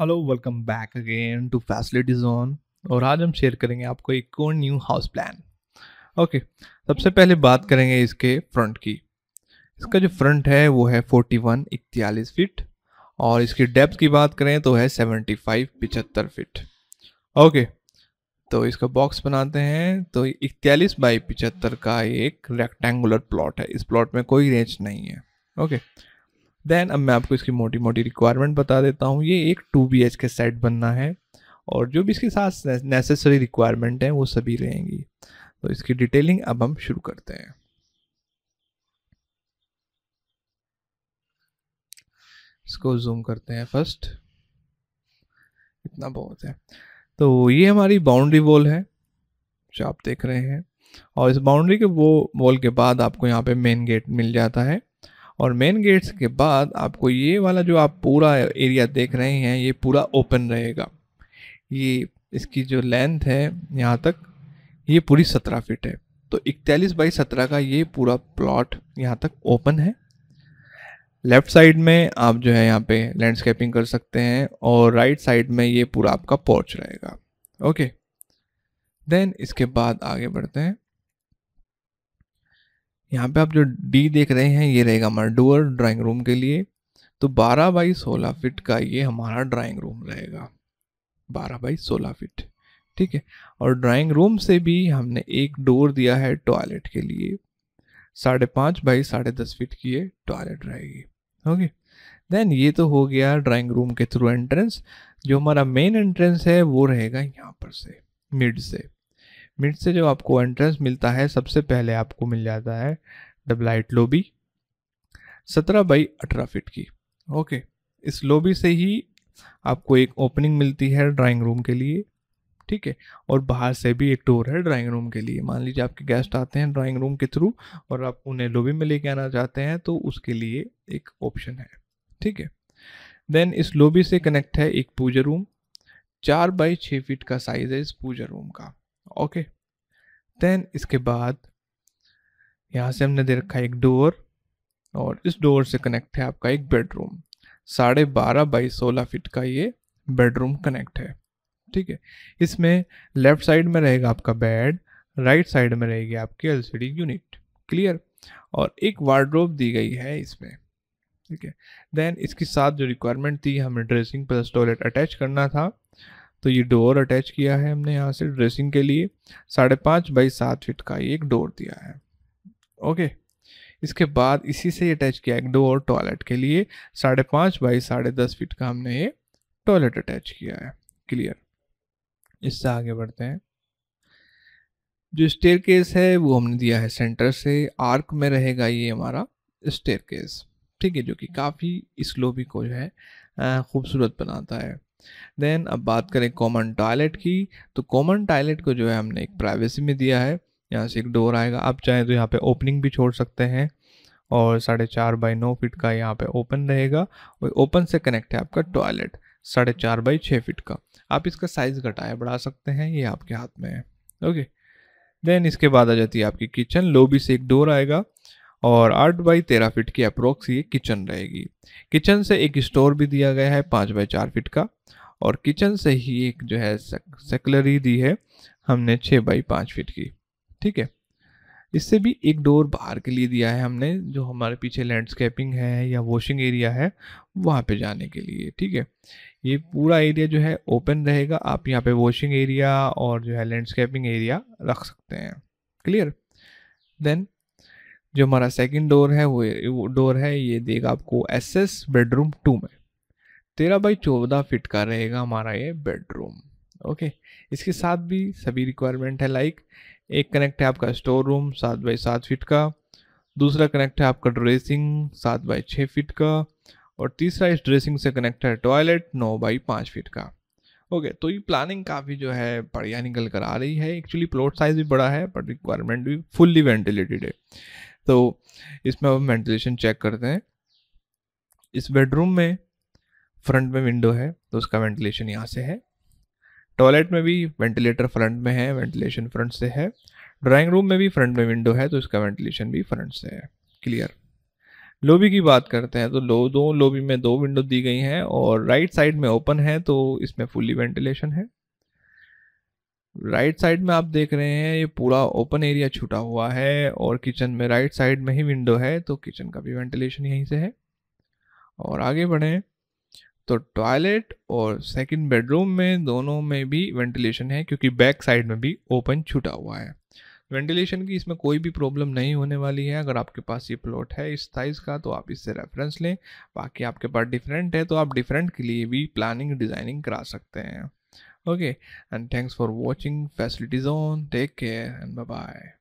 Hello welcome back again to facility zone और आज हम शेयर करेंगे आपको एक और न्यू हाउस प्लान ओके सबसे पहले बात करेंगे इसके फ्रंट की इसका जो फ्रंट है वो है 41 वन इकतालीस फिट और इसकी डेप्थ की बात करें तो है 75 फाइव पिचहत्तर फिट ओके तो इसका बॉक्स बनाते हैं तो इकतालीस बाई पिचहत्तर का एक रेक्टेंगुलर प्लॉट है इस प्लॉट में कोई रेंज नहीं है ओके okay. देन अब मैं आपको इसकी मोटी मोटी रिक्वायरमेंट बता देता हूँ ये एक two B H K set बनना है और जो भी इसके साथ नेसेसरी रिक्वायरमेंट हैं वो सभी रहेंगी तो इसकी डिटेलिंग अब हम शुरू करते हैं इसको जूम करते हैं फर्स्ट इतना बहुत है तो ये हमारी बाउंड्री वॉल है जो आप देख रहे हैं और इस बाउंड्री के वो वॉल के बाद आपको यहाँ पे मेन गेट मिल जाता है और मेन गेट्स के बाद आपको ये वाला जो आप पूरा एरिया देख रहे हैं ये पूरा ओपन रहेगा ये इसकी जो लेंथ है यहाँ तक ये पूरी सत्रह फिट है तो इकतालीस बाई सत्रह का ये पूरा प्लॉट यहाँ तक ओपन है लेफ्ट साइड में आप जो है यहाँ पे लैंडस्केपिंग कर सकते हैं और राइट साइड में ये पूरा आपका पोर्च रहेगा ओके देन इसके बाद आगे बढ़ते हैं यहाँ पे आप जो डी देख रहे हैं ये रहेगा हमारा डोअर ड्राइंग रूम के लिए तो 12 बाई 16 फिट का ये हमारा ड्राइंग रूम रहेगा 12 बाई 16 फिट ठीक है और ड्राइंग रूम से भी हमने एक डोर दिया है टॉयलेट के लिए साढ़े पाँच बाई साढ़े दस फिट की ये टॉयलेट रहेगी ओके देन ये तो हो गया ड्राइंग रूम के थ्रू एंट्रेंस जो हमारा मेन एंट्रेंस है वो रहेगा यहाँ पर से मिड से मिनट से जो आपको एंट्रेंस मिलता है सबसे पहले आपको मिल जाता है डबल हाइट लोबी सत्रह बाई अठारह फिट की ओके इस लोबी से ही आपको एक ओपनिंग मिलती है ड्राइंग रूम के लिए ठीक है और बाहर से भी एक डोर है ड्राइंग रूम के लिए मान लीजिए आपके गेस्ट आते हैं ड्राइंग रूम के थ्रू और आप उन्हें लोबी में लेके आना चाहते हैं तो उसके लिए एक ऑप्शन है ठीक है देन इस लोबी से कनेक्ट है एक पूजा रूम चार बाई छः फीट का साइज़ है इस पूजा रूम का ओके देन इसके बाद यहाँ से हमने दे रखा है एक डोर और इस डोर से कनेक्ट है आपका एक बेडरूम साढ़े बारह बाई सोलह फिट का ये बेडरूम कनेक्ट है ठीक है इसमें लेफ्ट साइड में रहेगा आपका बेड राइट साइड में रहेगी आपकी एल यूनिट क्लियर और एक वार्ड्रोब दी गई है इसमें ठीक है देन इसके साथ जो रिक्वायरमेंट थी हमें ड्रेसिंग प्लस टॉयलेट अटैच करना था तो ये डोर अटैच किया है हमने यहाँ से ड्रेसिंग के लिए साढ़े पाँच बाई सात फिट का ये एक डोर दिया है ओके इसके बाद इसी से अटैच किया एक डोर टॉयलेट के लिए साढ़े पाँच बाई साढ़े दस फिट का हमने ये टॉयलेट अटैच किया है क्लियर इससे आगे बढ़ते हैं जो स्टेयर केस है वो हमने दिया है सेंटर से आर्क में रहेगा ये हमारा स्टेयर केस ठीक है जो कि काफ़ी स्लोबी को जो है खूबसूरत बनाता है देन अब बात करें कॉमन टॉयलेट की तो कॉमन टॉयलेट को जो है हमने एक प्राइवेसी में दिया है यहाँ से एक डोर आएगा आप चाहें तो यहाँ पे ओपनिंग भी छोड़ सकते हैं और साढ़े चार बाई नौ फिट का यहाँ पे ओपन रहेगा और ओपन से कनेक्ट है आपका टॉयलेट साढ़े चार बाई छः फिट का आप इसका साइज़ घटाए बढ़ा सकते हैं ये आपके हाथ में है ओके देन इसके बाद आ जाती है आपकी किचन लोबी से एक डोर आएगा और आठ बाई तेरह फिट की अप्रोक्स ये किचन रहेगी किचन से एक स्टोर भी दिया गया है पाँच बाई चार फिट का और किचन से ही एक जो है सेकलरी दी है हमने छः बाई पाँच फिट की ठीक है इससे भी एक डोर बाहर के लिए दिया है हमने जो हमारे पीछे लैंडस्केपिंग है या वॉशिंग एरिया है वहाँ पे जाने के लिए ठीक है ये पूरा एरिया जो है ओपन रहेगा आप यहाँ पे वॉशिंग एरिया और जो है लैंडस्केपिंग एरिया रख सकते हैं क्लियर देन जो हमारा सेकंड डोर है वो डोर है ये देगा आपको एस एस बेडरूम टू में तेरह बाई चौदह फिट का रहेगा हमारा ये बेडरूम ओके इसके साथ भी सभी रिक्वायरमेंट है लाइक एक कनेक्ट है आपका स्टोर रूम सात बाई सात फिट का दूसरा कनेक्ट है आपका ड्रेसिंग सात बाई छः फिट का और तीसरा इस ड्रेसिंग से कनेक्ट है टॉयलेट नौ बाई पाँच फिट का ओके okay, तो ये प्लानिंग काफ़ी जो है बढ़िया निकल कर आ रही है एक्चुअली प्लॉट साइज भी बड़ा है बट रिक्वायरमेंट भी फुल्ली वेंटिलेटेड है तो इसमें अब वेंटिलेशन चेक करते हैं इस बेडरूम में फ्रंट में विंडो है तो उसका वेंटिलेशन यहाँ से है टॉयलेट में भी वेंटिलेटर फ्रंट में है वेंटिलेशन फ्रंट से है ड्राइंग रूम में भी फ्रंट में विंडो है तो इसका वेंटिलेशन भी फ्रंट से है क्लियर लोबी की बात करते हैं तो लो दो लोबी में दो विंडो दी गई हैं और राइट साइड में ओपन है तो इसमें फुली वेंटिलेशन है राइट साइड में आप देख रहे हैं ये पूरा ओपन एरिया छूटा हुआ है और किचन में राइट साइड में ही विंडो है तो किचन का भी वेंटिलेशन यहीं से है और आगे बढ़ें तो टॉयलेट और सेकंड बेडरूम में दोनों में भी वेंटिलेशन है क्योंकि बैक साइड में भी ओपन छूटा हुआ है वेंटिलेशन की इसमें कोई भी प्रॉब्लम नहीं होने वाली है अगर आपके पास ये प्लॉट है इस साइज़ का तो आप इससे रेफरेंस लें बाकी आपके पास डिफरेंट है तो आप डिफरेंट के लिए भी प्लानिंग डिज़ाइनिंग करा सकते हैं okay and thanks for watching facilities on take care and bye